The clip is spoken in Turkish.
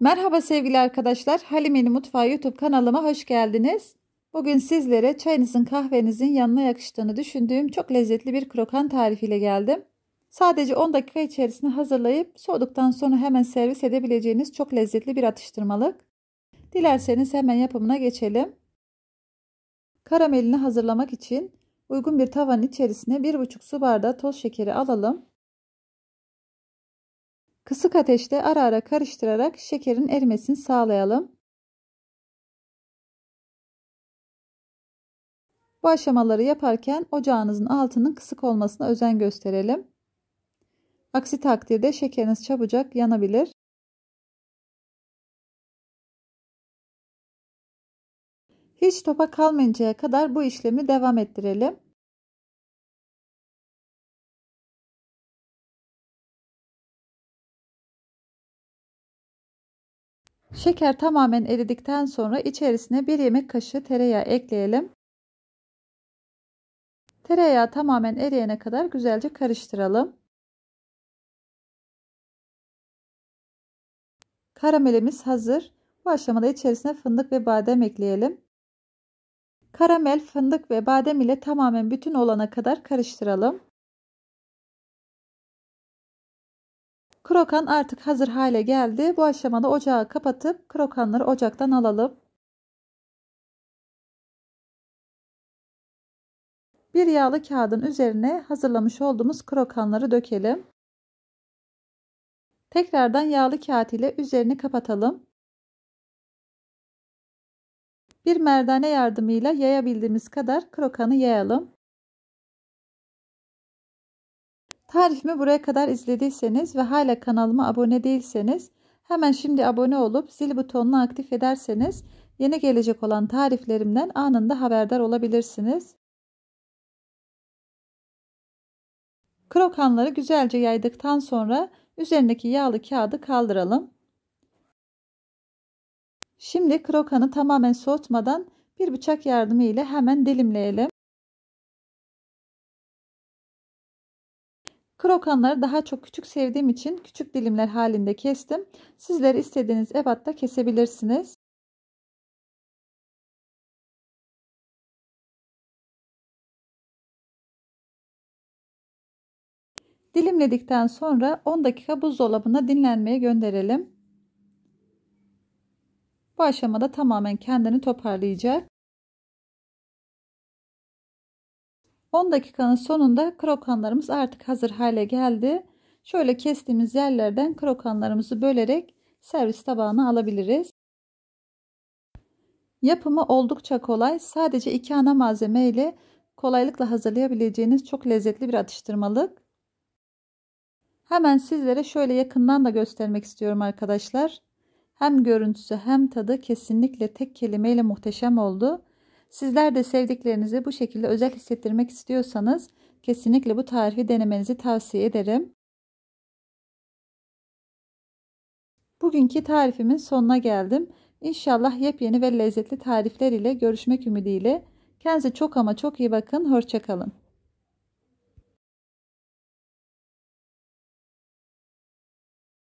Merhaba sevgili arkadaşlar. Halime'nin Mutfağı YouTube kanalıma hoş geldiniz. Bugün sizlere çayınızın kahvenizin yanına yakıştığını düşündüğüm çok lezzetli bir krokan tarifiyle geldim. Sadece 10 dakika içerisinde hazırlayıp soğuduktan sonra hemen servis edebileceğiniz çok lezzetli bir atıştırmalık. Dilerseniz hemen yapımına geçelim. Karamelini hazırlamak için uygun bir tavanın içerisine 1,5 su bardağı toz şekeri alalım. Kısık ateşte ara ara karıştırarak şekerin erimesini sağlayalım. Bu aşamaları yaparken ocağınızın altının kısık olmasına özen gösterelim. Aksi takdirde şekeriniz çabucak yanabilir. Hiç topa kalmayıncaya kadar bu işlemi devam ettirelim. Şeker tamamen eridikten sonra içerisine bir yemek kaşığı tereyağı ekleyelim. Tereyağı tamamen eriyene kadar güzelce karıştıralım. Karamelimiz hazır. Bu aşamada içerisine fındık ve badem ekleyelim. Karamel, fındık ve badem ile tamamen bütün olana kadar karıştıralım. Krokan artık hazır hale geldi. Bu aşamada ocağı kapatıp krokanları ocaktan alalım. Bir yağlı kağıdın üzerine hazırlamış olduğumuz krokanları dökelim. Tekrardan yağlı kağıt ile üzerini kapatalım. Bir merdane yardımıyla yayabildiğimiz kadar krokanı yayalım. Tarifimi buraya kadar izlediyseniz ve hala kanalıma abone değilseniz hemen şimdi abone olup zil butonunu aktif ederseniz yeni gelecek olan tariflerimden anında haberdar olabilirsiniz. Krokanları güzelce yaydıktan sonra üzerindeki yağlı kağıdı kaldıralım. Şimdi krokanı tamamen soğutmadan bir bıçak yardımı ile hemen dilimleyelim. Krokanları daha çok küçük sevdiğim için küçük dilimler halinde kestim. Sizler istediğiniz ebatta kesebilirsiniz. Dilimledikten sonra 10 dakika buzdolabına dinlenmeye gönderelim. Bu aşamada tamamen kendini toparlayacak. 10 dakikanın sonunda krokanlarımız artık hazır hale geldi. Şöyle kestiğimiz yerlerden krokanlarımızı bölerek servis tabağına alabiliriz. Yapımı oldukça kolay. Sadece iki ana malzeme ile kolaylıkla hazırlayabileceğiniz çok lezzetli bir atıştırmalık. Hemen sizlere şöyle yakından da göstermek istiyorum arkadaşlar. Hem görüntüsü hem tadı kesinlikle tek kelimeyle muhteşem oldu. Sizler de sevdiklerinizi bu şekilde özel hissettirmek istiyorsanız kesinlikle bu tarifi denemenizi tavsiye ederim. Bugünkü tarifimin sonuna geldim. İnşallah yepyeni ve lezzetli tarifler ile görüşmek ümidiyle. Kendinize çok ama çok iyi bakın. Hoşçakalın.